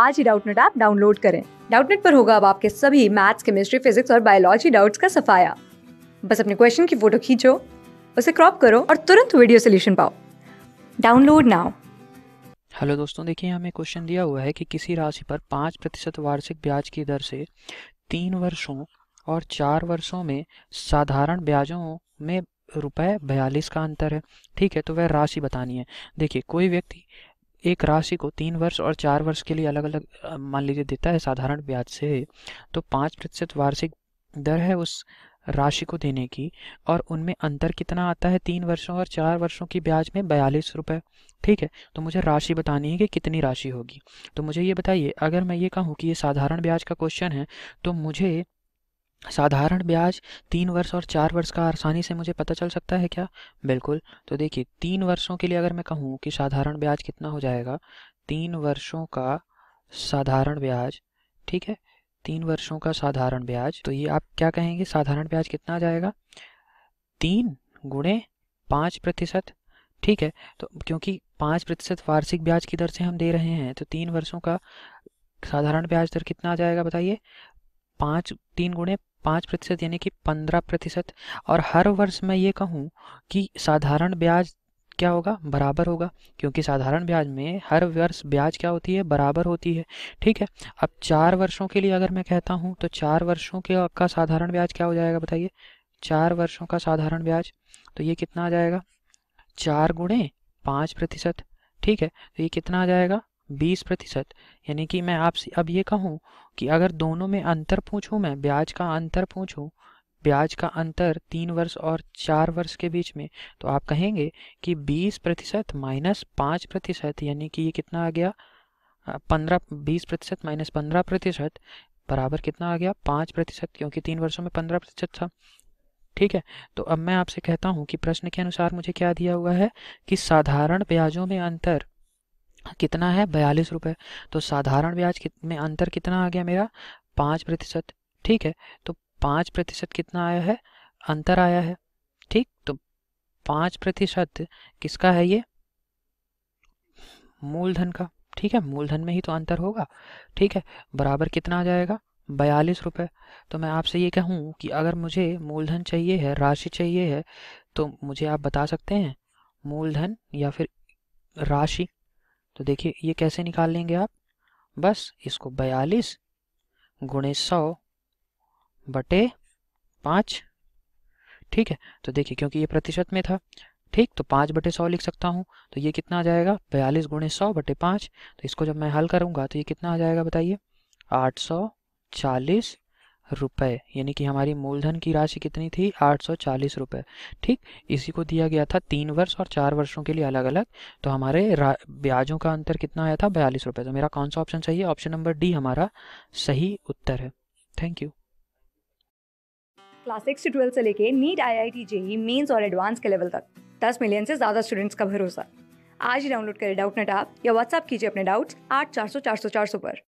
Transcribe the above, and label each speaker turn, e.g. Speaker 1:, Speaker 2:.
Speaker 1: आज ही Doubtnut app download करें डाउटनेट पर होगा अब आपके सभी मैथ्स केमिस्ट्री फिजिक्स और बायोलॉजी डाउट्स का सफाया बस अपने क्वेश्चन की फोटो खींचो उसे क्रॉप करो और तुरंत वीडियो सोल्यूशन पाओ डाउनलोड नाउ
Speaker 2: हेलो दोस्तों देखिए हमें क्वेश्चन दिया हुआ है कि किसी राशि पर पाँच प्रतिशत वार्षिक ब्याज की दर से तीन वर्षों और चार वर्षों में साधारण ब्याजों में रुपए बयालीस का अंतर है ठीक है तो वह राशि बतानी है देखिए कोई व्यक्ति एक राशि को तीन वर्ष और चार वर्ष के लिए अलग अलग मान लीजिए देता है साधारण ब्याज से तो पाँच प्रतिशत वार्षिक दर है उस राशि को देने की और उनमें अंतर कितना आता है तीन वर्षों और चार वर्षों की ब्याज में बयालीस रुपये ठीक है तो मुझे राशि बतानी है कि कितनी राशि होगी तो मुझे ये बताइए अगर मैं ये कहूँ कि ये साधारण ब्याज का क्वेश्चन है तो मुझे साधारण ब्याज तीन वर्ष और चार वर्ष का आसानी से मुझे पता चल सकता है क्या बिल्कुल तो देखिए तीन वर्षों के लिए अगर मैं कहूँ कि साधारण ब्याज कितना हो जाएगा तीन वर्षों का साधारण ब्याज ठीक है तीन वर्षों का साधारण ब्याज तो ये आप क्या कहेंगे साधारण ब्याज कितना आ जाएगा तीन गुणे पाँच प्रतिशत ठीक है तो क्योंकि पाँच प्रतिशत वार्षिक ब्याज की दर से हम दे रहे हैं तो तीन वर्षों का साधारण ब्याज दर कितना आ जाएगा बताइए पाँच तीन गुणे पाँच प्रतिशत यानी कि पंद्रह प्रतिशत और हर वर्ष मैं ये कहूँ कि साधारण ब्याज क्या होगा बराबर होगा क्योंकि साधारण ब्याज में हर वर्ष ब्याज क्या होती है बराबर होती है ठीक है अब चार वर्षों के लिए अगर मैं कहता हूँ तो चार वर्षों के का साधारण ब्याज क्या हो जाएगा बताइए चार वर्षों का साधारण ब्याज तो ये कितना आ जाएगा चार गुणे पाँच प्रतिशत ठीक है तो ये कितना आ जाएगा बीस प्रतिशत यानी कि मैं आपसे अब ये कहूँ कि अगर दोनों में अंतर पूछूँ मैं ब्याज का अंतर पूछूँ ब्याज का अंतर तीन वर्ष और चार वर्ष के बीच में तो आप कहेंगे कि बीस प्रतिशत माइनस पाँच प्रतिशत यानी कि ये कितना आ गया पंद्रह बीस प्रतिशत माइनस पंद्रह प्रतिशत बराबर कितना आ गया पाँच प्रतिशत क्योंकि तीन वर्षों में पंद्रह प्रतिशत था ठीक है तो अब मैं आपसे कहता हूँ कि प्रश्न के अनुसार मुझे क्या दिया हुआ है कि साधारण ब्याजों में अंतर कितना है बयालीस रुपये तो साधारण ब्याज में अंतर कितना आ गया मेरा पाँच प्रतिशत ठीक है तो पाँच प्रतिशत कितना आया है अंतर आया है ठीक तो पाँच प्रतिशत किसका है ये मूलधन का ठीक है मूलधन में ही तो अंतर होगा ठीक है बराबर कितना आ जाएगा बयालीस रुपये तो मैं आपसे ये कहूँ कि अगर मुझे मूलधन चाहिए है राशि चाहिए है तो मुझे आप बता सकते हैं मूलधन या फिर राशि तो देखिए ये कैसे निकाल लेंगे आप बस इसको बयालीस गुणे सौ बटे पाँच ठीक है तो देखिए क्योंकि ये प्रतिशत में था ठीक तो पाँच बटे सौ लिख सकता हूँ तो ये कितना आ जाएगा बयालीस गुणे सौ बटे पाँच तो इसको जब मैं हल करूँगा तो ये कितना आ जाएगा बताइए आठ सौ चालीस रुपए यानी कि हमारी मूलधन की राशि कितनी थी आठ सौ चालीस रुपये ठीक इसी को दिया गया था तीन वर्ष और चार वर्षों के लिए अलग अलग तो हमारे ब्याजों का अंतर कितना आया था बयालीस रुपये तो मेरा कौन सा ऑप्शन सही है ऑप्शन नंबर डी हमारा सही उत्तर है thank you
Speaker 1: class six twelfth से लेके NEET I I T JEE Mains और एडवांस के लेवल तक दस मिलियन से ज़्यादा स्टूडेंट्स का भरोसा आज ही डाउनलोड करें डाउट नेट ऐप या व्हाट्सअप कीजिए अपने डाउट्स आठ चार सौ चार सौ चार सौ पर